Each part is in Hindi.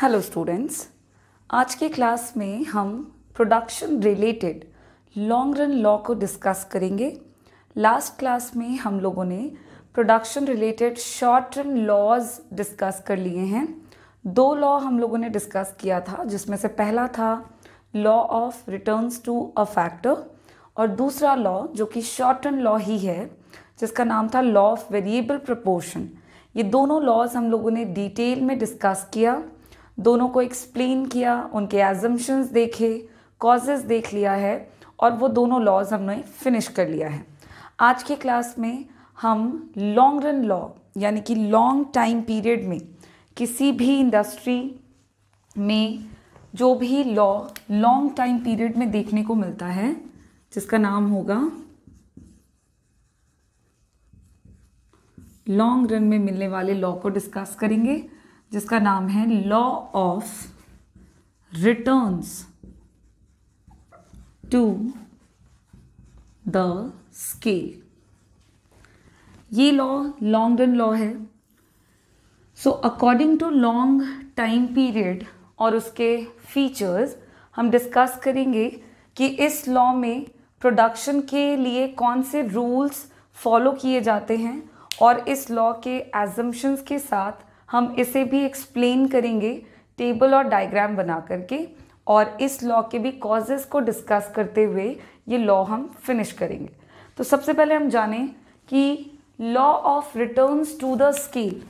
हेलो स्टूडेंट्स आज के क्लास में हम production related long run law को डिस्कस करेंगे लास्ट क्लास में हम लोगों ने production related short run laws discuss कर लिए हैं दो लॉ हम लोगों ने डिस्कस किया था जिसमें से पहला था law of returns to a factor और दूसरा लॉ जो कि शॉर्ट रन लॉ ही है जिसका नाम था लॉ ऑफ वेरिएबल प्रपोर्शन ये दोनों लॉज हम लोगों ने डिटेल में डिस्कस किया दोनों को एक्सप्लेन किया उनके एजम्पन्स देखे कॉजेज देख लिया है और वो दोनों लॉज हमने फिनिश कर लिया है आज के क्लास में हम लॉन्ग रन लॉ यानी कि लॉन्ग टाइम पीरियड में किसी भी इंडस्ट्री में जो भी लॉ लॉन्ग टाइम पीरियड में देखने को मिलता है जिसका नाम होगा लॉन्ग रन में मिलने वाले लॉ को डिस्कस करेंगे जिसका नाम है law of returns to the scale ये लॉ लॉन्ग रन लॉ है so according to long time period और उसके फीचर्स हम डिस्कस करेंगे कि इस लॉ में प्रोडक्शन के लिए कौन से रूल्स फॉलो किए जाते हैं और इस लॉ के एजम्पन्स के साथ हम इसे भी एक्सप्लेन करेंगे टेबल और डायग्राम बना करके और इस लॉ के भी कॉजेज़ को डिस्कस करते हुए ये लॉ हम फिनिश करेंगे तो सबसे पहले हम जाने कि law of returns to the scale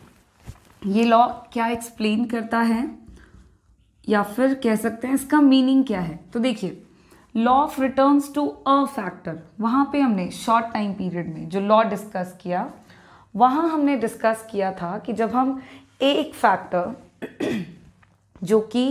ये लॉ क्या एक्सप्लेन करता है या फिर कह सकते हैं इसका मीनिंग क्या है तो देखिए law of returns to a factor वहाँ पे हमने शॉर्ट टाइम पीरियड में जो लॉ डिस्कस किया वहाँ हमने डिस्कस किया था कि जब हम एक फैक्टर जो कि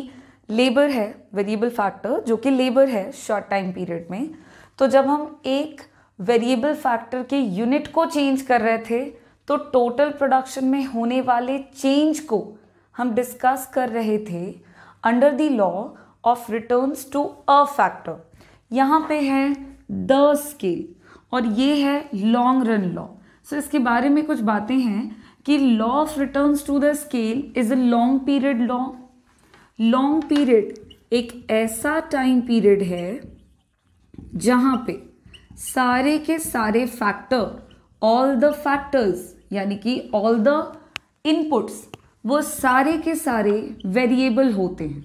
लेबर है वेरिएबल फैक्टर जो कि लेबर है शॉर्ट टाइम पीरियड में तो जब हम एक वेरिएबल फैक्टर के यूनिट को चेंज कर रहे थे तो टोटल प्रोडक्शन में होने वाले चेंज को हम डिस्कस कर रहे थे under the law of returns to a factor यहाँ पे है द स्केल और ये है लॉन्ग रन लॉ सो इसके बारे में कुछ बातें हैं कि law of return to the scale is a long period law long period एक ऐसा टाइम पीरियड है जहाँ पे सारे के सारे फैक्टर ऑल द फैक्टर्स यानी कि ऑल द इनपुट्स वो सारे के सारे वेरिएबल होते हैं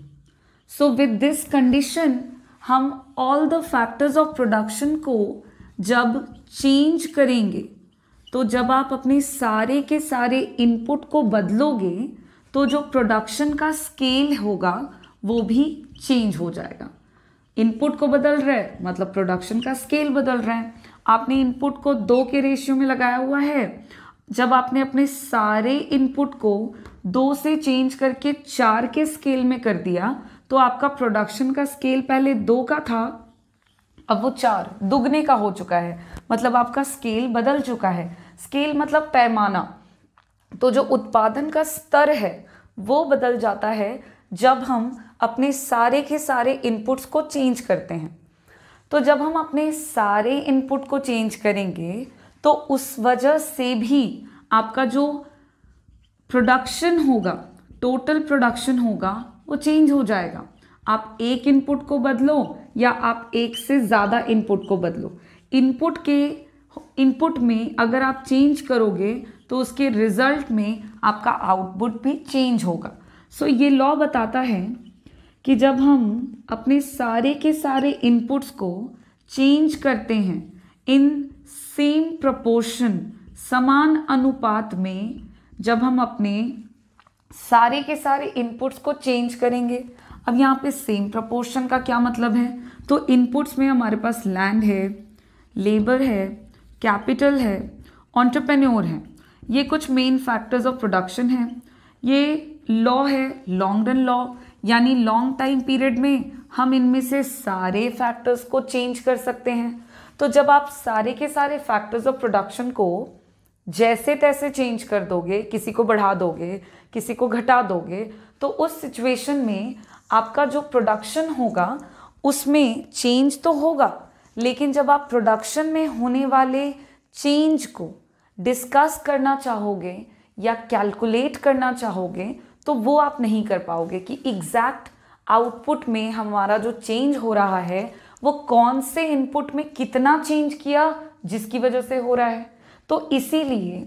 सो विद दिस कंडीशन हम all the factors of production को जब चेंज करेंगे तो जब आप अपने सारे के सारे इनपुट को बदलोगे तो जो प्रोडक्शन का स्केल होगा वो भी चेंज हो जाएगा इनपुट को बदल रहा है मतलब प्रोडक्शन का स्केल बदल रहा है आपने इनपुट को दो के रेशियो में लगाया हुआ है जब आपने अपने सारे इनपुट को दो से चेंज करके चार के स्केल में कर दिया तो आपका प्रोडक्शन का स्केल पहले दो का था अब वो चार दुगने का हो चुका है मतलब आपका स्केल बदल चुका है स्केल मतलब पैमाना तो जो उत्पादन का स्तर है वो बदल जाता है जब हम अपने सारे के सारे इनपुट्स को चेंज करते हैं तो जब हम अपने सारे इनपुट को चेंज करेंगे तो उस वजह से भी आपका जो प्रोडक्शन होगा टोटल प्रोडक्शन होगा वो चेंज हो जाएगा आप एक इनपुट को बदलो या आप एक से ज़्यादा इनपुट को बदलो इनपुट के इनपुट में अगर आप चेंज करोगे तो उसके रिजल्ट में आपका आउटपुट भी चेंज होगा सो so, ये लॉ बताता है कि जब हम अपने सारे के सारे इनपुट्स को चेंज करते हैं इन सेम प्रपोर्शन समान अनुपात में जब हम अपने सारे के सारे इनपुट्स को चेंज करेंगे अब यहाँ पे सेम प्रपोर्शन का क्या मतलब है तो इनपुट्स में हमारे पास लैंड है लेबर है कैपिटल है ऑन्टरप्रेन्योर है ये कुछ मेन फैक्टर्स ऑफ प्रोडक्शन हैं ये लॉ है लॉन्ग रन लॉ यानी लॉन्ग टाइम पीरियड में हम इनमें से सारे फैक्टर्स को चेंज कर सकते हैं तो जब आप सारे के सारे फैक्टर्स ऑफ प्रोडक्शन को जैसे तैसे चेंज कर दोगे किसी को बढ़ा दोगे किसी को घटा दोगे तो उस सिचुएशन में आपका जो प्रोडक्शन होगा उसमें चेंज तो होगा लेकिन जब आप प्रोडक्शन में होने वाले चेंज को डिस्कस करना चाहोगे या कैलकुलेट करना चाहोगे तो वो आप नहीं कर पाओगे कि एग्जैक्ट आउटपुट में हमारा जो चेंज हो रहा है वो कौन से इनपुट में कितना चेंज किया जिसकी वजह से हो रहा है तो इसीलिए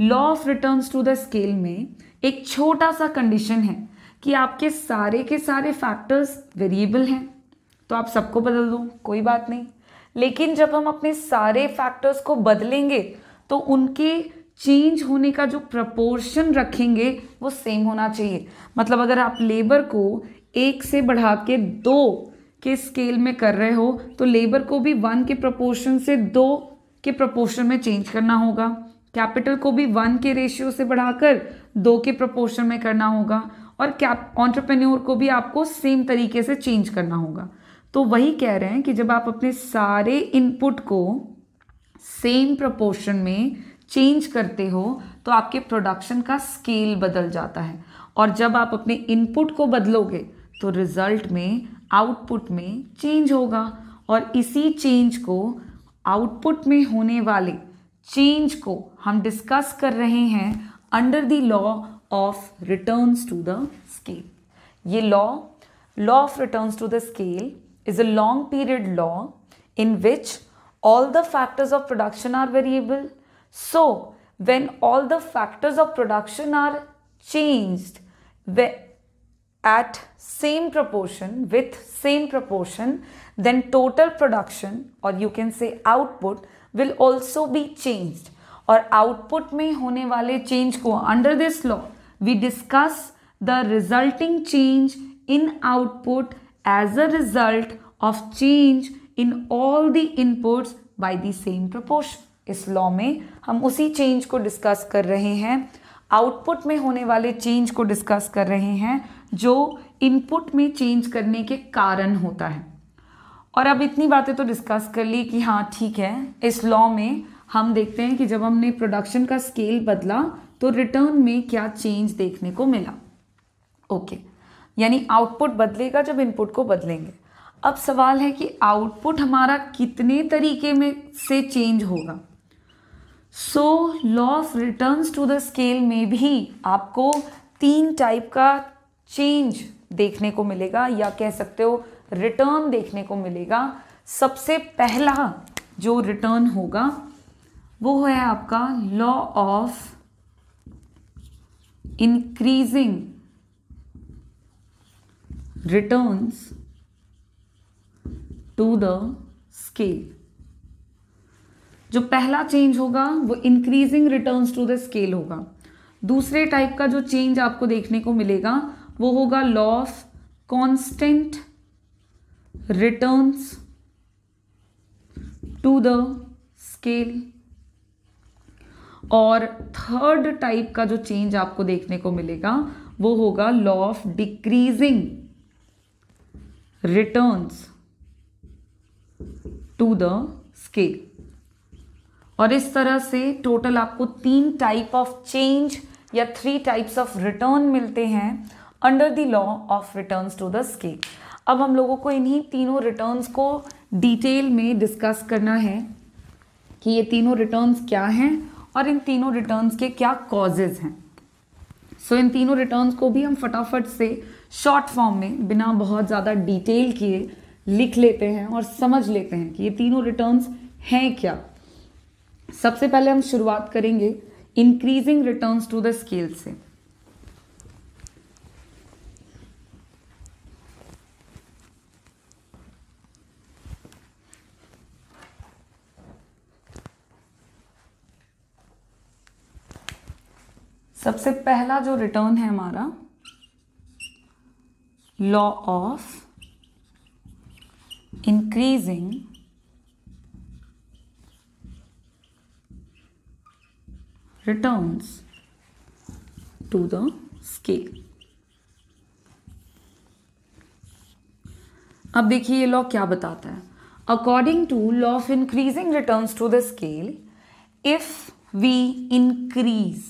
law of returns to the scale में एक छोटा सा कंडीशन है कि आपके सारे के सारे फैक्टर्स वेरिएबल हैं तो आप सबको बदल दो कोई बात नहीं लेकिन जब हम अपने सारे फैक्टर्स को बदलेंगे तो उनके चेंज होने का जो प्रपोर्शन रखेंगे वो सेम होना चाहिए मतलब अगर आप लेबर को एक से बढ़ा के दो के स्केल में कर रहे हो तो लेबर को भी वन के प्रपोर्शन से दो के प्रपोर्शन में चेंज करना होगा कैपिटल को भी वन के रेशियो से बढ़ाकर दो के प्रपोर्शन में करना होगा और कैप ऑन्टरप्रेन्योर को भी आपको सेम तरीके से चेंज करना होगा तो वही कह रहे हैं कि जब आप अपने सारे इनपुट को सेम प्रपोर्शन में चेंज करते हो तो आपके प्रोडक्शन का स्केल बदल जाता है और जब आप अपने इनपुट को बदलोगे तो रिज़ल्ट में आउटपुट में चेंज होगा और इसी चेंज को आउटपुट में होने वाले चेंज को हम डिस्कस कर रहे हैं under the law of returns to the scale ये law law of returns to the scale is a long period law in which all the factors of production are variable. So, when all the factors of production are changed at same proportion with same proportion then total production or you can say output will also be changed Or output may hone वाले change को Under this law, we discuss the resulting change in output. as a result of change in all the inputs by the same proportion इस लॉ में हम उसी चेंज को डिस्कस कर रहे हैं आउटपुट में होने वाले चेंज को डिस्कस कर रहे हैं जो इनपुट में चेंज करने के कारण होता है और अब इतनी बातें तो डिस्कस कर ली कि हाँ ठीक है इस लॉ में हम देखते हैं कि जब हमने प्रोडक्शन का स्केल बदला तो रिटर्न में क्या चेंज देखने को मिला ओके okay. यानी आउटपुट बदलेगा जब इनपुट को बदलेंगे अब सवाल है कि आउटपुट हमारा कितने तरीके में से चेंज होगा so law of returns to the scale में भी आपको तीन टाइप का चेंज देखने को मिलेगा या कह सकते हो रिटर्न देखने को मिलेगा सबसे पहला जो रिटर्न होगा वो है आपका law of increasing returns to the scale जो पहला चेंज होगा वो increasing return to the scale होगा दूसरे टाइप का जो चेंज आपको देखने को मिलेगा वो होगा laws constant returns to the scale और थर्ड टाइप का जो चेंज आपको देखने को मिलेगा वो होगा law of decreasing returns to the scale और इस तरह से टोटल आपको तीन टाइप ऑफ चेंज या थ्री टाइप्स ऑफ रिटर्न मिलते हैं under the law of returns to the scale अब हम लोगों को इन्हीं तीनों रिटर्न्स को डिटेल में डिस्कस करना है कि ये तीनों रिटर्न्स क्या हैं और इन तीनों रिटर्न्स के क्या कॉजेज हैं सो so, इन तीनों रिटर्न्स को भी हम फटाफट से शॉर्ट फॉर्म में बिना बहुत ज़्यादा डिटेल किए लिख लेते हैं और समझ लेते हैं कि ये तीनों रिटर्न्स हैं क्या सबसे पहले हम शुरुआत करेंगे increasing returns to the scale से सबसे पहला जो रिटर्न है हमारा law of increasing returns to the scale अब देखिए ये लॉ क्या बताता है according to law of increasing returns to the scale if we increase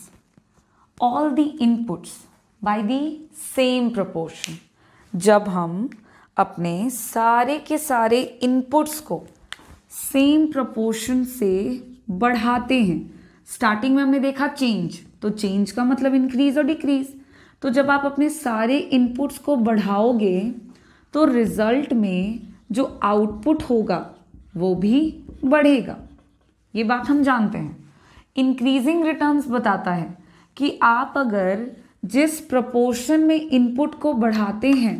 all the inputs by the same proportion जब हम अपने सारे के सारे इनपुट्स को सेम प्रपोर्शन से बढ़ाते हैं स्टार्टिंग में हमने देखा चेंज तो चेंज का मतलब इंक्रीज और डिक्रीज तो जब आप अपने सारे इनपुट्स को बढ़ाओगे तो रिजल्ट में जो आउटपुट होगा वो भी बढ़ेगा ये बात हम जानते हैं इंक्रीजिंग रिटर्न्स बताता है कि आप अगर जिस प्रपोर्शन में इनपुट को बढ़ाते हैं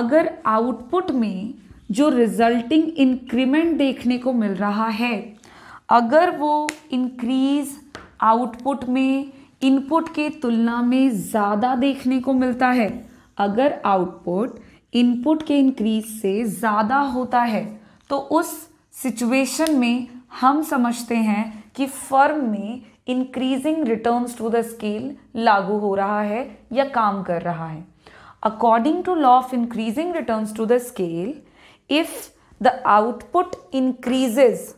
अगर आउटपुट में जो रिजल्टिंग इंक्रीमेंट देखने को मिल रहा है अगर वो इंक्रीज आउटपुट में इनपुट के तुलना में ज़्यादा देखने को मिलता है अगर आउटपुट इनपुट के इंक्रीज से ज़्यादा होता है तो उस सिचुएशन में हम समझते हैं कि फर्म में increasing return to the scale लागू हो रहा है या काम कर रहा है according to law of increasing return to the scale if the output increases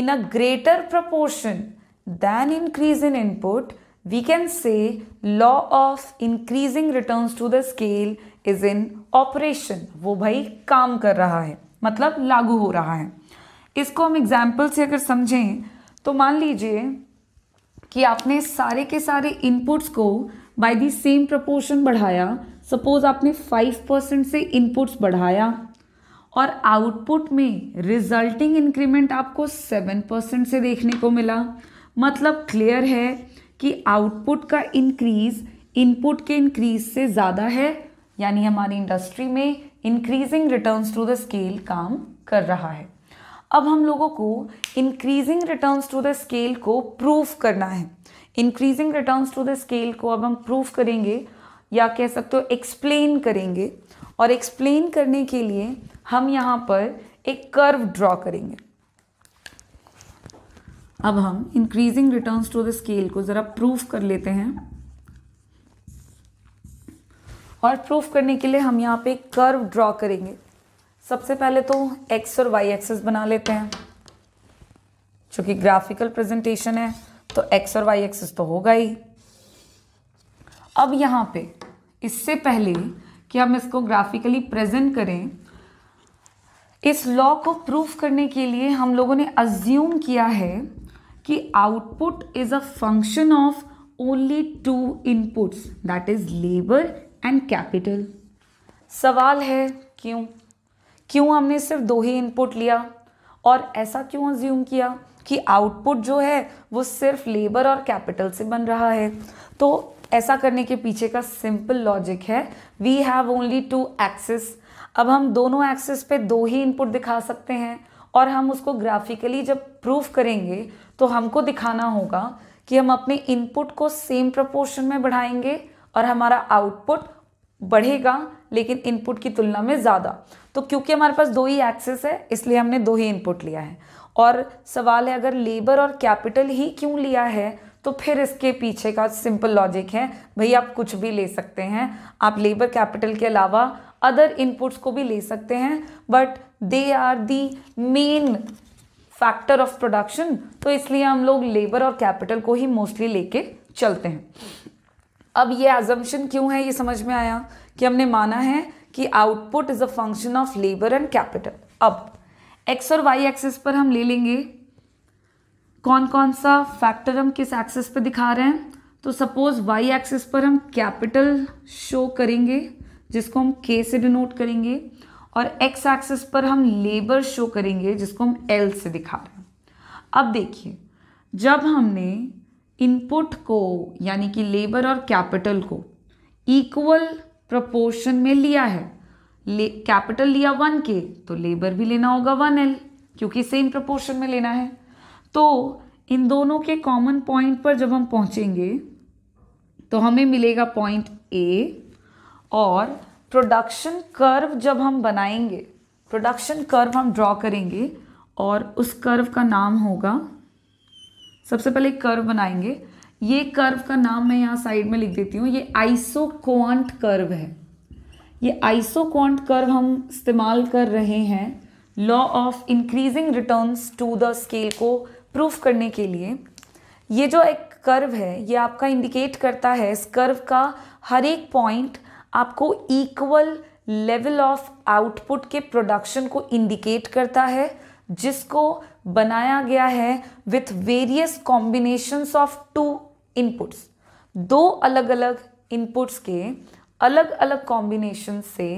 in a greater proportion than increase in input we can say law of increasing return to the scale is in operation वो भाई काम कर रहा है मतलब लागू हो रहा है इसको हम एग्जाम्पल से अगर समझें तो मान लीजिए कि आपने सारे के सारे इनपुट्स को बाय दी सेम प्रपोर्शन बढ़ाया सपोज आपने फाइव परसेंट से इनपुट्स बढ़ाया और आउटपुट में रिजल्टिंग इंक्रीमेंट आपको सेवन परसेंट से देखने को मिला मतलब क्लियर है कि आउटपुट का इंक्रीज इनपुट के इंक्रीज से ज़्यादा है यानी हमारी इंडस्ट्री में increasing returns to the scale काम कर रहा है अब हम लोगों को increasing returns to the scale को प्रूफ करना है increasing returns to the scale को अब हम प्रूफ करेंगे या कह सकते हो एक्सप्लेन करेंगे और एक्सप्लेन करने के लिए हम यहाँ पर एक कर्व ड्रॉ करेंगे अब हम increasing returns to the scale को ज़रा प्रूफ कर लेते हैं और प्रूफ करने के लिए हम यहाँ पे कर्व ड्रॉ करेंगे सबसे पहले तो एक्स और वाई एक्सेस बना लेते हैं चूंकि ग्राफिकल प्रेजेंटेशन है तो एक्स और वाई एक्सेस तो होगा ही अब यहां पे इससे पहले कि हम इसको ग्राफिकली प्रेजेंट करें इस लॉ को प्रूफ करने के लिए हम लोगों ने अज्यूम किया है कि output is a function of only two inputs that is labour and capital सवाल है क्यों क्यों हमने सिर्फ दो ही इनपुट लिया और ऐसा क्यों अज्यूम किया कि आउटपुट जो है वो सिर्फ लेबर और कैपिटल से बन रहा है तो ऐसा करने के पीछे का सिंपल लॉजिक है we have only to access अब हम दोनों एक्सेस पे दो ही इनपुट दिखा सकते हैं और हम उसको ग्राफिकली जब प्रूफ करेंगे तो हमको दिखाना होगा कि हम अपने इनपुट को सेम प्रपोर्शन में बढ़ाएंगे और हमारा आउटपुट बढ़ेगा लेकिन इनपुट की तुलना में ज़्यादा तो क्योंकि हमारे पास दो ही एक्सेस है इसलिए हमने दो ही इनपुट लिया है और सवाल है अगर लेबर और कैपिटल ही क्यों लिया है तो फिर इसके पीछे का सिंपल लॉजिक है भाई आप कुछ भी ले सकते हैं आप लेबर कैपिटल के अलावा अदर इनपुट्स को भी ले सकते हैं but they are the main factor of production तो इसलिए हम लोग लेबर और कैपिटल को ही मोस्टली लेके चलते हैं अब ये एजम्पन क्यों है ये समझ में आया कि हमने माना है कि output is a function of labour and capital अब एक्स और वाई एक्सिस पर हम ले लेंगे कौन कौन सा फैक्टर हम किस एक्सिस पर दिखा रहे हैं तो सपोज वाई एक्सिस पर हम कैपिटल शो करेंगे जिसको हम के से डिनोट करेंगे और एक्स एक्सिस पर हम लेबर शो करेंगे जिसको हम एल से दिखा रहे हैं अब देखिए जब हमने इनपुट को यानी कि लेबर और कैपिटल को इक्वल प्रपोर्शन में लिया है कैपिटल लिया वन के तो लेबर भी लेना होगा वन एल क्योंकि सेम प्रपोर्शन में लेना है तो इन दोनों के कॉमन पॉइंट पर जब हम पहुंचेंगे तो हमें मिलेगा पॉइंट ए और प्रोडक्शन कर्व जब हम बनाएंगे प्रोडक्शन कर्व हम ड्रॉ करेंगे और उस कर्व का नाम होगा सबसे पहले कर्व बनाएंगे ये कर्व का नाम मैं यहाँ साइड में लिख देती हूँ ये आइसोक्वांट कर्व है ये आइसोक्वांट कर्व हम इस्तेमाल कर रहे हैं law of increasing returns to the scale को प्रूफ करने के लिए ये जो एक कर्व है ये आपका इंडिकेट करता है इस कर्व का हर एक पॉइंट आपको इक्वल लेवल ऑफ आउटपुट के प्रोडक्शन को इंडिकेट करता है जिसको बनाया गया है with various combinations of two inputs दो अलग अलग इनपुट्स के अलग अलग कॉम्बिनेशन से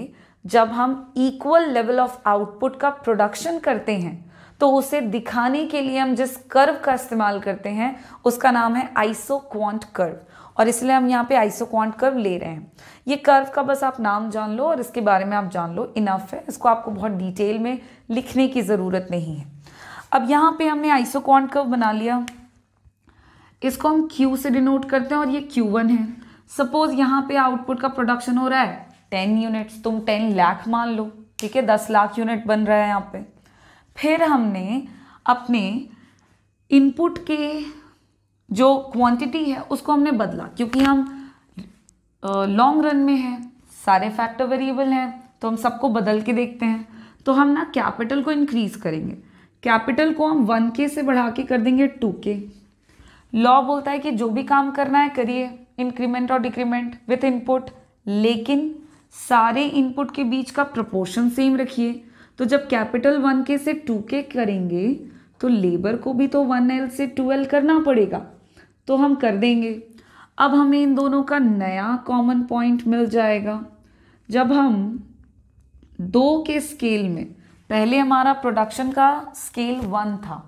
जब हम इक्वल लेवल ऑफ आउटपुट का प्रोडक्शन करते हैं तो उसे दिखाने के लिए हम जिस कर्व का इस्तेमाल करते हैं उसका नाम है आइसो क्वांट कर्व और इसलिए हम यहाँ पे आइसो क्वांट कर्व ले रहे हैं ये कर्व का बस आप नाम जान लो और इसके बारे में आप जान लो इनफ है इसको आपको बहुत डिटेल में लिखने की ज़रूरत नहीं है अब यहाँ पे हमने आइसो क्वांट कर्व बना लिया इसको हम Q से डिनोट करते हैं और ये Q1 है सपोज यहाँ पे आउटपुट का प्रोडक्शन हो रहा है टेन यूनिट्स तुम टेन लाख मान लो ठीक है दस लाख यूनिट बन रहा है यहाँ पे फिर हमने अपने इनपुट के जो क्वांटिटी है उसको हमने बदला क्योंकि हम लॉन्ग रन में हैं सारे फैक्टर वेरिएबल हैं तो हम सबको बदल के देखते हैं तो हम ना कैपिटल को इंक्रीज़ करेंगे कैपिटल को हम वन के से बढ़ा के कर देंगे टू के लॉ बोलता है कि जो भी काम करना है करिए इंक्रीमेंट और डिक्रीमेंट विथ इनपुट लेकिन सारे इनपुट के बीच का प्रपोर्शन सेम रखिए तो जब कैपिटल वन के से टू के करेंगे तो लेबर को भी तो वन एल से टू एल करना पड़ेगा तो हम कर देंगे अब हमें इन दोनों का नया कॉमन पॉइंट मिल जाएगा जब हम दो के स्केल में पहले हमारा प्रोडक्शन का स्केल वन था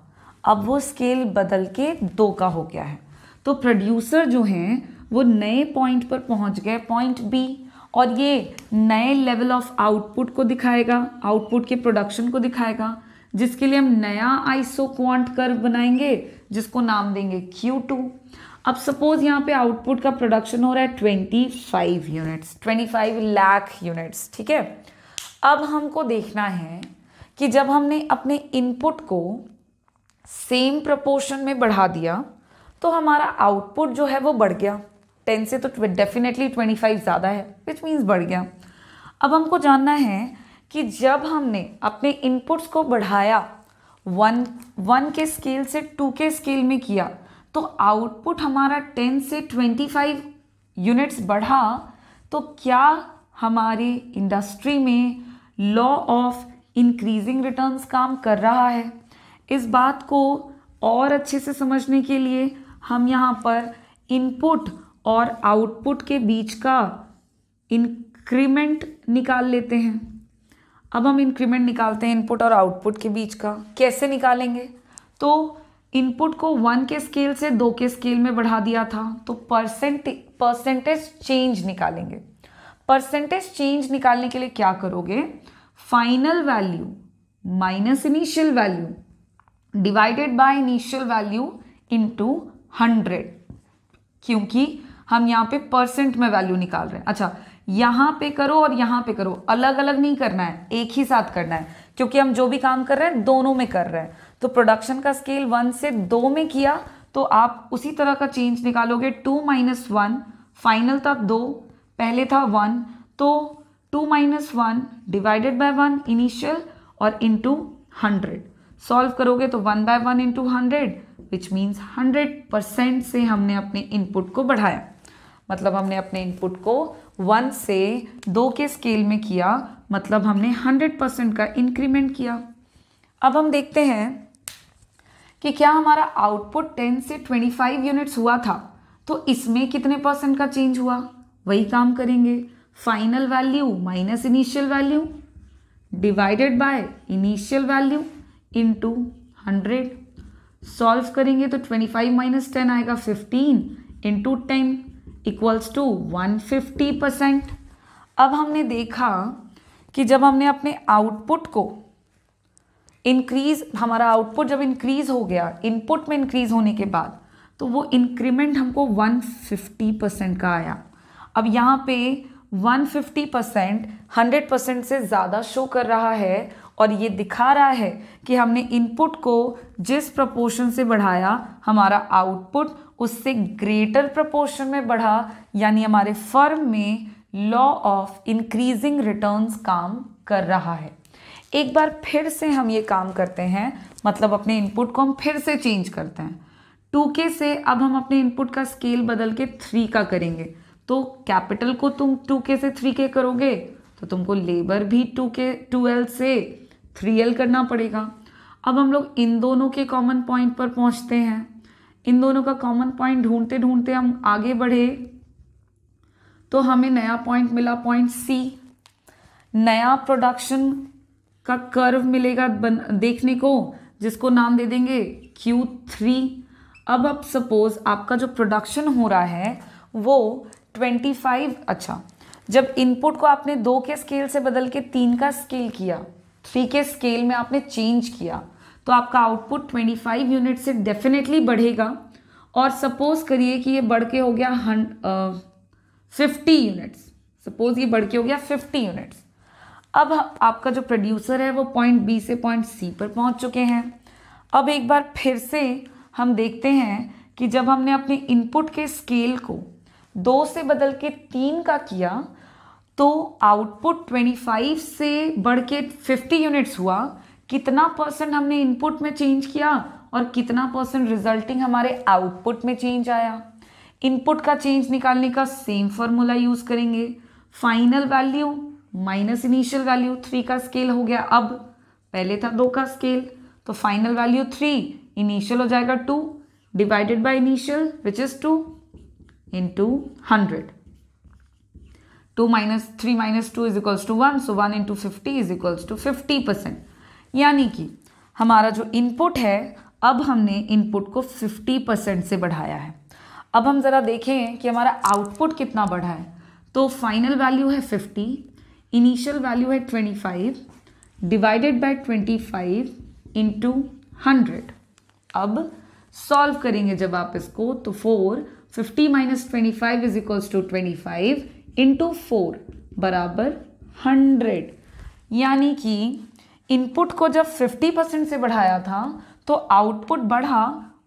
अब वो स्केल बदल के दो का हो गया है तो प्रोड्यूसर जो हैं वो नए पॉइंट पर पहुंच गए पॉइंट बी और ये नए लेवल ऑफ आउटपुट को दिखाएगा आउटपुट के प्रोडक्शन को दिखाएगा जिसके लिए हम नया आइसो क्वांट कर्व बनाएंगे जिसको नाम देंगे Q2 अब सपोज यहाँ पे आउटपुट का प्रोडक्शन हो रहा है 25 units twenty five lakh units ठीक है अब हमको देखना है कि जब हमने अपने इनपुट को सेम प्रपोर्शन में बढ़ा दिया तो हमारा आउटपुट जो है वो बढ़ गया टेन से तो डेफिनेटली ट्वेंटी फाइव ज़्यादा है विच मीन्स बढ़ गया अब हमको जानना है कि जब हमने अपने इनपुट्स को बढ़ाया वन वन के स्केल से टू के स्केल में किया तो आउटपुट हमारा टेन से ट्वेंटी फाइव यूनिट्स बढ़ा तो क्या हमारी इंडस्ट्री में लॉ ऑफ इंक्रीजिंग रिटर्न्स काम कर रहा है इस बात को और अच्छे से समझने के लिए हम यहाँ पर इनपुट और आउटपुट के बीच का इंक्रीमेंट निकाल लेते हैं अब हम इंक्रीमेंट निकालते हैं इनपुट और आउटपुट के बीच का कैसे निकालेंगे तो इनपुट को वन के स्केल से दो के स्केल में बढ़ा दिया था तो परसेंट परसेंटेज चेंज निकालेंगे परसेंटेज चेंज निकालने के लिए क्या करोगे final value minus initial value divided by initial value into hundred क्योंकि हम यहाँ पे परसेंट में वैल्यू निकाल रहे हैं अच्छा यहाँ पे करो और यहाँ पे करो अलग अलग नहीं करना है एक ही साथ करना है क्योंकि हम जो भी काम कर रहे हैं दोनों में कर रहे हैं तो प्रोडक्शन का स्केल वन से दो में किया तो आप उसी तरह का चेंज निकालोगे टू माइनस वन फाइनल था दो पहले था वन तो two minus one divided by one initial और इंटू हंड्रेड सॉल्व करोगे तो one by one into hundred which means hundred percent से हमने अपने इनपुट को बढ़ाया मतलब हमने अपने इनपुट को वन से दो के स्केल में किया मतलब हमने हंड्रेड परसेंट का इंक्रीमेंट किया अब हम देखते हैं कि क्या हमारा आउटपुट टेन से ट्वेंटी फाइव यूनिट्स हुआ था तो इसमें कितने परसेंट का चेंज हुआ वही काम करेंगे final value minus initial value divided by initial value into hundred solve करेंगे तो ट्वेंटी फाइव माइनस टेन आएगा fifteen to ten equals to one fifty percent अब हमने देखा कि जब हमने अपने आउटपुट को इंक्रीज हमारा आउटपुट जब इंक्रीज हो गया इनपुट में इंक्रीज होने के बाद तो वो इंक्रीमेंट हमको 150 परसेंट का आया अब यहाँ पे 150 परसेंट हंड्रेड परसेंट से ज़्यादा शो कर रहा है और ये दिखा रहा है कि हमने इनपुट को जिस प्रपोर्शन से बढ़ाया हमारा आउटपुट उससे ग्रेटर प्रपोर्शन में बढ़ा यानी हमारे फर्म में लॉ ऑफ इंक्रीजिंग रिटर्न्स काम कर रहा है एक बार फिर से हम ये काम करते हैं मतलब अपने इनपुट को हम फिर से चेंज करते हैं टू के से अब हम अपने इनपुट का स्केल बदल के थ्री का करेंगे तो कैपिटल को तुम टू के से थ्री के करोगे तो तुमको लेबर भी टू के टूएल्व से थ्री एल करना पड़ेगा अब हम लोग इन दोनों के कॉमन पॉइंट पर पहुंचते हैं इन दोनों का कॉमन पॉइंट ढूंढते ढूंढते हम आगे बढ़े तो हमें नया पॉइंट मिला पॉइंट सी नया प्रोडक्शन का कर्व मिलेगा बन देखने को जिसको नाम दे देंगे क्यू थ्री अब अब सपोज आपका जो प्रोडक्शन हो रहा है वो ट्वेंटी फाइव अच्छा जब इनपुट को आपने दो के स्केल से बदल के तीन का स्केल किया थ्री के स्केल में आपने चेंज किया तो आपका आउटपुट ट्वेंटी फाइव यूनिट से डेफिनेटली बढ़ेगा और सपोज करिए कि ये बढ़ के हो गया हंड फिफ्टी यूनिट्स सपोज ये बढ़ के हो गया फिफ्टी यूनिट्स अब आपका जो प्रोड्यूसर है वो पॉइंट बी से पॉइंट सी पर पहुंच चुके हैं अब एक बार फिर से हम देखते हैं कि जब हमने अपने इनपुट के स्केल को दो से बदल के तीन का किया तो आउटपुट 25 से बढ़ के 50 यूनिट्स हुआ कितना परसेंट हमने इनपुट में चेंज किया और कितना परसेंट रिजल्टिंग हमारे आउटपुट में चेंज आया इनपुट का चेंज निकालने का सेम फॉर्मूला यूज़ करेंगे final value minus initial value three का स्केल हो गया अब पहले था दो का स्केल तो फाइनल वैल्यू थ्री इनिशियल हो जाएगा two divided by initial which is two into hundred two minus three minus two is equals to one so one into fifty is equals to fifty percent यानी कि हमारा जो इनपुट है अब हमने इनपुट को फिफ्टी परसेंट से बढ़ाया है अब हम ज़रा देखें कि हमारा आउटपुट कितना बढ़ा है तो फाइनल वैल्यू है फिफ्टी इनिशियल वैल्यू है twenty five divided by twenty five into hundred अब सॉल्व करेंगे जब आप इसको तो four fifty minus twenty five is equals to twenty five into four बराबर हंड्रेड यानी कि इनपुट को जब फिफ्टी परसेंट से बढ़ाया था तो आउटपुट बढ़ा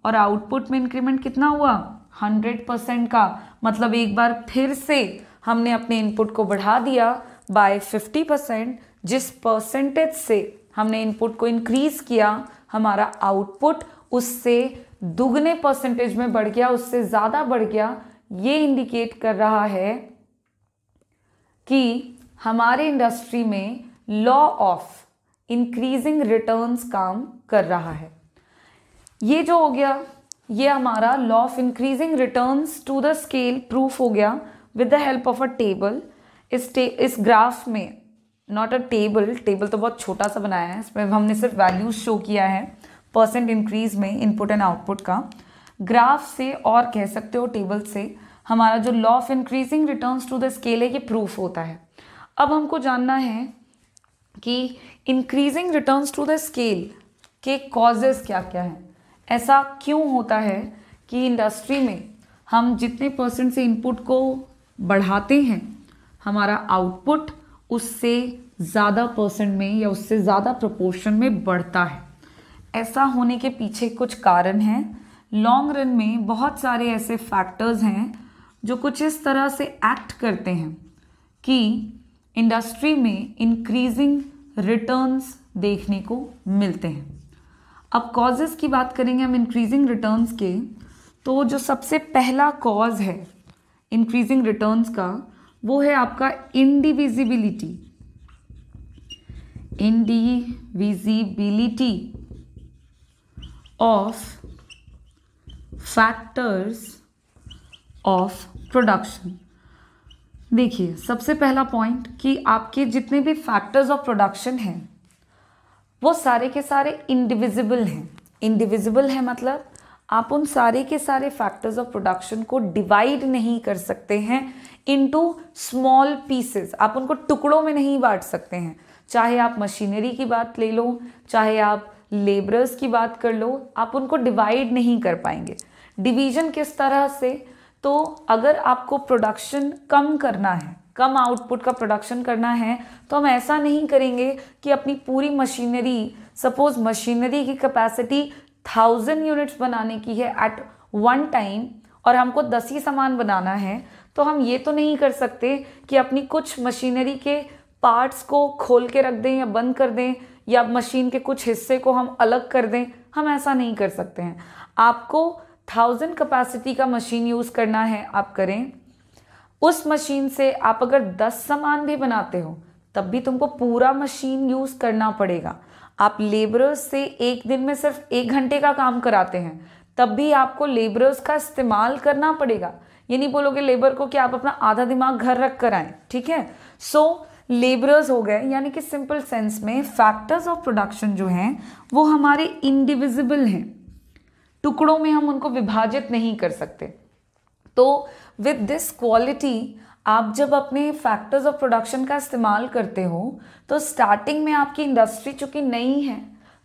और आउटपुट में इंक्रीमेंट कितना हुआ हंड्रेड परसेंट का मतलब एक बार फिर से हमने अपने इनपुट को बढ़ा दिया बाय फिफ्टी परसेंट जिस परसेंटेज से हमने इनपुट को इंक्रीज़ किया हमारा आउटपुट उससे दुगने परसेंटेज में बढ़ गया उससे ज़्यादा बढ़ गया ये इंडिकेट कर रहा है कि हमारे इंडस्ट्री में लॉ ऑफ इंक्रीजिंग रिटर्न्स काम कर रहा है ये जो हो गया ये हमारा law of increasing returns to the scale proof हो गया with the help of a table इस टे, इस ग्राफ में नॉट अ टेबल टेबल तो बहुत छोटा सा बनाया है इसमें हमने सिर्फ वैल्यूज शो किया है परसेंट इंक्रीज में इनपुट एंड आउटपुट का ग्राफ से और कह सकते हो टेबल से हमारा जो law of increasing returns to the scale है ये प्रूफ होता है अब हमको जानना है कि increasing returns to the scale के कॉजेज़ क्या क्या हैं ऐसा क्यों होता है कि इंडस्ट्री में हम जितने परसेंट से इनपुट को बढ़ाते हैं हमारा आउटपुट उससे ज़्यादा परसेंट में या उससे ज़्यादा प्रोपोर्शन में बढ़ता है ऐसा होने के पीछे कुछ कारण हैं लॉन्ग रन में बहुत सारे ऐसे फैक्टर्स हैं जो कुछ इस तरह से एक्ट करते हैं कि इंडस्ट्री में इंक्रीजिंग रिटर्न्स देखने को मिलते हैं अब कॉजेज़ की बात करेंगे हम इंक्रीजिंग रिटर्न्स के तो जो सबसे पहला कॉज है इंक्रीजिंग रिटर्न्स का वो है आपका indivisibility indivisibility of factors of production देखिए सबसे पहला पॉइंट कि आपके जितने भी फैक्टर्स ऑफ प्रोडक्शन हैं वो सारे के सारे इंडिविजिबल हैं इंडिविजिबल है मतलब आप उन सारे के सारे फैक्टर्स ऑफ प्रोडक्शन को डिवाइड नहीं कर सकते हैं इनटू स्मॉल पीसेस आप उनको टुकड़ों में नहीं बांट सकते हैं चाहे आप मशीनरी की बात ले लो चाहे आप लेबरर्स की बात कर लो आप उनको डिवाइड नहीं कर पाएंगे डिवीजन किस तरह से तो अगर आपको प्रोडक्शन कम करना है कम आउटपुट का प्रोडक्शन करना है तो हम ऐसा नहीं करेंगे कि अपनी पूरी मशीनरी सपोज मशीनरी की कैपेसिटी थाउजेंड यूनिट्स बनाने की है एट वन टाइम और हमको दस ही सामान बनाना है तो हम ये तो नहीं कर सकते कि अपनी कुछ मशीनरी के पार्ट्स को खोल के रख दें या बंद कर दें या मशीन के कुछ हिस्से को हम अलग कर दें हम ऐसा नहीं कर सकते हैं आपको थाउजेंड कैपेसिटी का मशीन यूज़ करना है आप करें उस मशीन से आप अगर दस सामान भी बनाते हो तब भी तुमको पूरा मशीन यूज़ करना पड़ेगा आप लेबरर्स से एक दिन में सिर्फ एक घंटे का काम कराते हैं तब भी आपको लेबरर्स का इस्तेमाल करना पड़ेगा ये नहीं बोलोगे लेबर को कि आप अपना आधा दिमाग घर रख कर आए ठीक है सो लेबरर्स हो गए यानी कि सिंपल सेंस में फैक्टर्स ऑफ प्रोडक्शन जो हैं वो हमारे इंडिविजिबल हैं टुकड़ों में हम उनको विभाजित नहीं कर सकते तो विद दिस क्वालिटी आप जब अपने फैक्टर्स ऑफ प्रोडक्शन का इस्तेमाल करते हो तो स्टार्टिंग में आपकी इंडस्ट्री चूँकि नई है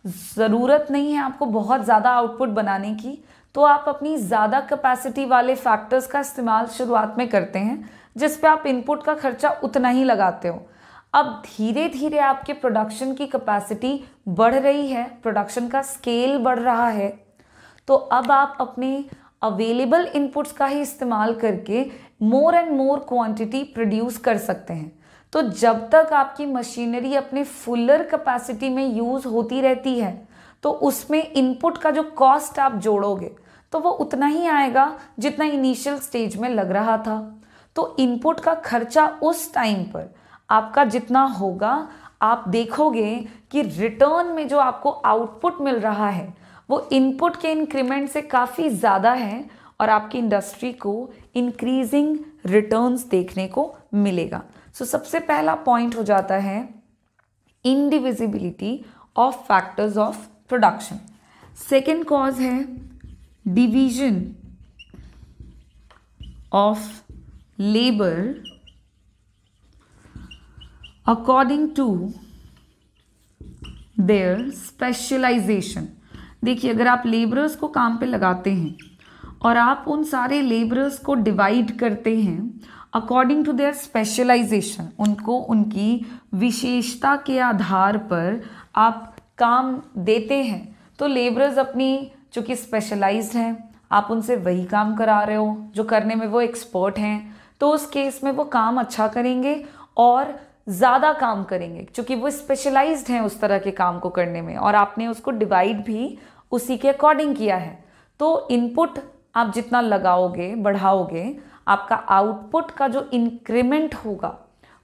ज़रूरत नहीं है आपको बहुत ज़्यादा आउटपुट बनाने की तो आप अपनी ज़्यादा कैपेसिटी वाले फैक्टर्स का इस्तेमाल शुरुआत में करते हैं जिस पे आप इनपुट का खर्चा उतना ही लगाते हो अब धीरे धीरे आपके प्रोडक्शन की कैपेसिटी बढ़ रही है प्रोडक्शन का स्केल बढ़ रहा है तो अब आप अपने अवेलेबल इनपुट्स का ही इस्तेमाल करके more and more quantity produce कर सकते हैं तो जब तक आपकी मशीनरी अपने फुलर कैपेसिटी में यूज़ होती रहती है तो उसमें इनपुट का जो कॉस्ट आप जोड़ोगे तो वो उतना ही आएगा जितना इनिशियल स्टेज में लग रहा था तो इनपुट का खर्चा उस टाइम पर आपका जितना होगा आप देखोगे कि रिटर्न में जो आपको आउटपुट मिल रहा है वो इनपुट के इंक्रीमेंट से काफ़ी ज़्यादा है और आपकी इंडस्ट्री को इंक्रीजिंग रिटर्न्स देखने को मिलेगा सो so, सबसे पहला पॉइंट हो जाता है indivisibility of factors of production second cause है division of labour according to their specialisation देखिए अगर आप लेबरर्स को काम पे लगाते हैं और आप उन सारे लेबरर्स को डिवाइड करते हैं अकॉर्डिंग टू देयर स्पेशलाइजेशन उनको उनकी विशेषता के आधार पर आप काम देते हैं तो लेबरर्स अपनी चूँकि स्पेशलाइज हैं आप उनसे वही काम करा रहे हो जो करने में वो एक्सपर्ट हैं तो उस केस में वो काम अच्छा करेंगे और ज़्यादा काम करेंगे क्योंकि वो स्पेशलाइज्ड हैं उस तरह के काम को करने में और आपने उसको डिवाइड भी उसी के अकॉर्डिंग किया है तो इनपुट आप जितना लगाओगे बढ़ाओगे आपका आउटपुट का जो इंक्रीमेंट होगा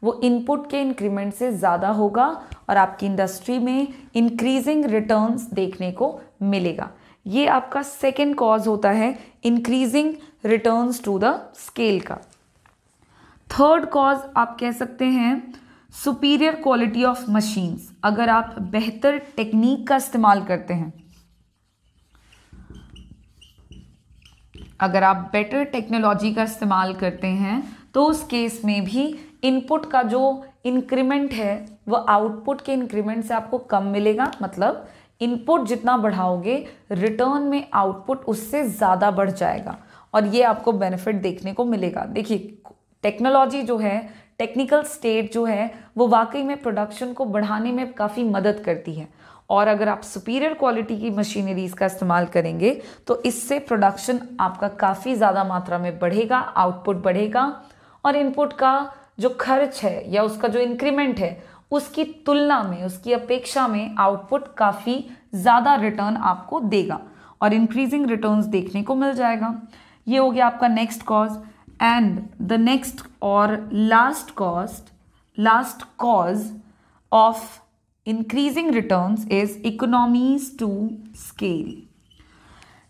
वो इनपुट के इंक्रीमेंट से ज़्यादा होगा और आपकी इंडस्ट्री में इंक्रीजिंग रिटर्न्स देखने को मिलेगा ये आपका सेकेंड कॉज होता है increasing returns to the scale का थर्ड कॉज आप कह सकते हैं सुपीरियर क्वालिटी ऑफ मशीन्स अगर आप बेहतर टेक्निक का इस्तेमाल करते हैं अगर आप बेटर टेक्नोलॉजी का इस्तेमाल करते हैं तो उस केस में भी इनपुट का जो इंक्रीमेंट है वह आउटपुट के इंक्रीमेंट से आपको कम मिलेगा मतलब इनपुट जितना बढ़ाओगे रिटर्न में आउटपुट उससे ज़्यादा बढ़ जाएगा और ये आपको बेनिफिट देखने को मिलेगा देखिए टेक्नोलॉजी जो है टेक्निकल स्टेट जो है वो वाकई में प्रोडक्शन को बढ़ाने में काफ़ी मदद करती है और अगर आप सुपीरियर क्वालिटी की मशीनरीज़ का इस्तेमाल करेंगे तो इससे प्रोडक्शन आपका काफ़ी ज़्यादा मात्रा में बढ़ेगा आउटपुट बढ़ेगा और इनपुट का जो खर्च है या उसका जो इंक्रीमेंट है उसकी तुलना में उसकी अपेक्षा में आउटपुट काफ़ी ज़्यादा रिटर्न आपको देगा और इंक्रीजिंग रिटर्न देखने को मिल जाएगा ये हो गया आपका next cause and the next और last cost last cause of increasing returns is economies to scale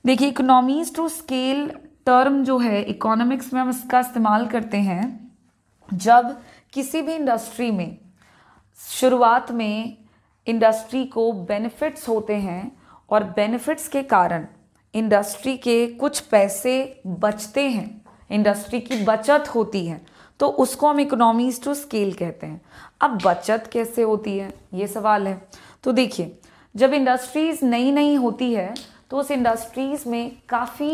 देखिए इकोनॉमीज टू स्केल टर्म जो है इकोनॉमिक्स में हम इसका इस्तेमाल करते हैं जब किसी भी इंडस्ट्री में शुरुआत में इंडस्ट्री को बेनिफिट्स होते हैं और बेनिफिट्स के कारण इंडस्ट्री के कुछ पैसे बचते हैं इंडस्ट्री की बचत होती है तो उसको हम इकोनॉमीज टू स्केल कहते हैं अब बचत कैसे होती है ये सवाल है तो देखिए जब इंडस्ट्रीज़ नई नई होती है तो उस इंडस्ट्रीज़ में काफ़ी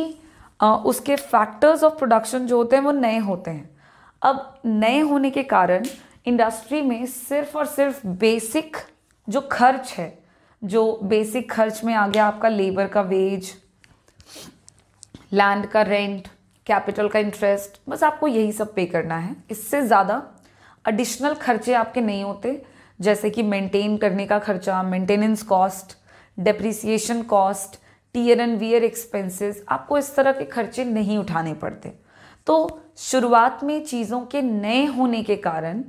उसके फैक्टर्स ऑफ प्रोडक्शन जो होते हैं वो नए होते हैं अब नए होने के कारण इंडस्ट्री में सिर्फ और सिर्फ बेसिक जो खर्च है जो बेसिक खर्च में आ गया आपका लेबर का वेज लैंड का रेंट कैपिटल का इंटरेस्ट बस आपको यही सब पे करना है इससे ज़्यादा एडिशनल खर्चे आपके नहीं होते जैसे कि मेंटेन करने का खर्चा maintenance cost depreciation cost tear and wear expenses आपको इस तरह के खर्चे नहीं उठाने पड़ते तो शुरुआत में चीज़ों के नए होने के कारण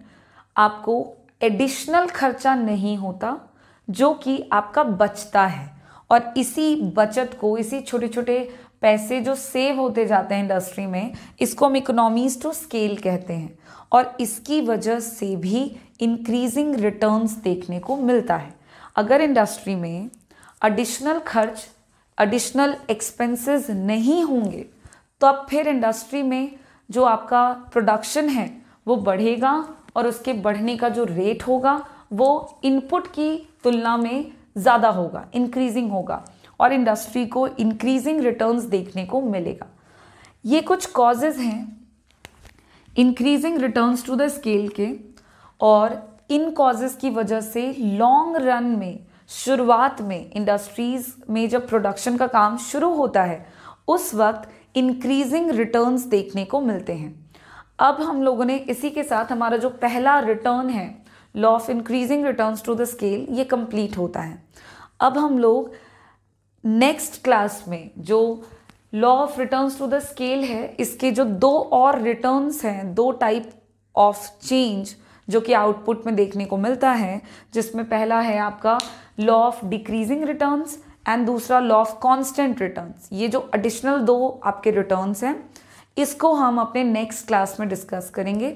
आपको एडिशनल खर्चा नहीं होता जो कि आपका बचता है और इसी बचत को इसी छोटे छोटे पैसे जो सेव होते जाते हैं इंडस्ट्री में इसको हम इकोनॉमीज टू स्केल कहते हैं और इसकी वजह से भी इंक्रीजिंग रिटर्न्स देखने को मिलता है अगर इंडस्ट्री में एडिशनल खर्च एडिशनल एक्सपेंसेस नहीं होंगे तो अब फिर इंडस्ट्री में जो आपका प्रोडक्शन है वो बढ़ेगा और उसके बढ़ने का जो रेट होगा वो इनपुट की तुलना में ज़्यादा होगा इंक्रीजिंग होगा और इंडस्ट्री को इंक्रीजिंग रिटर्न्स देखने को मिलेगा ये कुछ कॉजेज़ हैं increasing returns to the scale के और इन कॉजेज़ की वजह से लॉन्ग रन में शुरुआत में इंडस्ट्रीज़ में जब प्रोडक्शन का काम शुरू होता है उस वक्त इंक्रीजिंग रिटर्न्स देखने को मिलते हैं अब हम लोगों ने इसी के साथ हमारा जो पहला रिटर्न है law of increasing returns to the scale ये कंप्लीट होता है अब हम लोग नेक्स्ट क्लास में जो law of returns to the scale है इसके जो दो और रिटर्न्स हैं दो टाइप ऑफ चेंज जो कि आउटपुट में देखने को मिलता है जिसमें पहला है आपका law of decreasing returns and दूसरा लॉ ऑफ कॉन्स्टेंट रिटर्न्स ये जो एडिशनल दो आपके रिटर्न्स हैं इसको हम अपने नेक्स्ट क्लास में डिस्कस करेंगे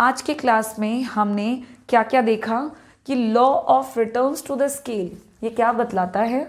आज के क्लास में हमने क्या क्या देखा कि law of returns to the scale ये क्या बतलाता है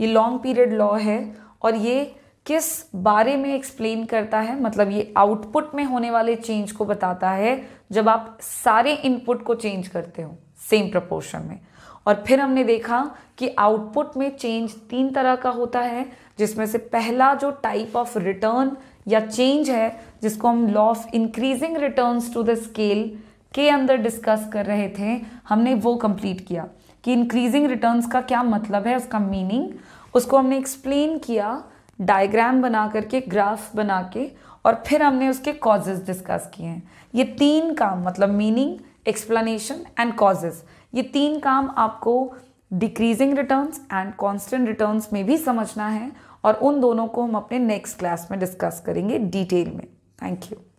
ये लॉन्ग पीरियड लॉ है और ये किस बारे में एक्सप्लेन करता है मतलब ये आउटपुट में होने वाले चेंज को बताता है जब आप सारे इनपुट को चेंज करते हो सेम प्रपोर्शन में और फिर हमने देखा कि आउटपुट में चेंज तीन तरह का होता है जिसमें से पहला जो टाइप ऑफ रिटर्न या चेंज है जिसको हम law of increasing return to the scale के अंदर डिस्कस कर रहे थे हमने वो कंप्लीट किया कि इंक्रीजिंग रिटर्न्स का क्या मतलब है उसका मीनिंग उसको हमने एक्सप्लेन किया डायग्राम बना करके ग्राफ बना के और फिर हमने उसके कॉजेज डिस्कस किए हैं ये तीन काम मतलब मीनिंग एक्सप्लेनेशन एंड कॉजेज ये तीन काम आपको decreasing returns and constant returns में भी समझना है और उन दोनों को हम अपने नेक्स्ट क्लास में डिस्कस करेंगे डिटेल में थैंक यू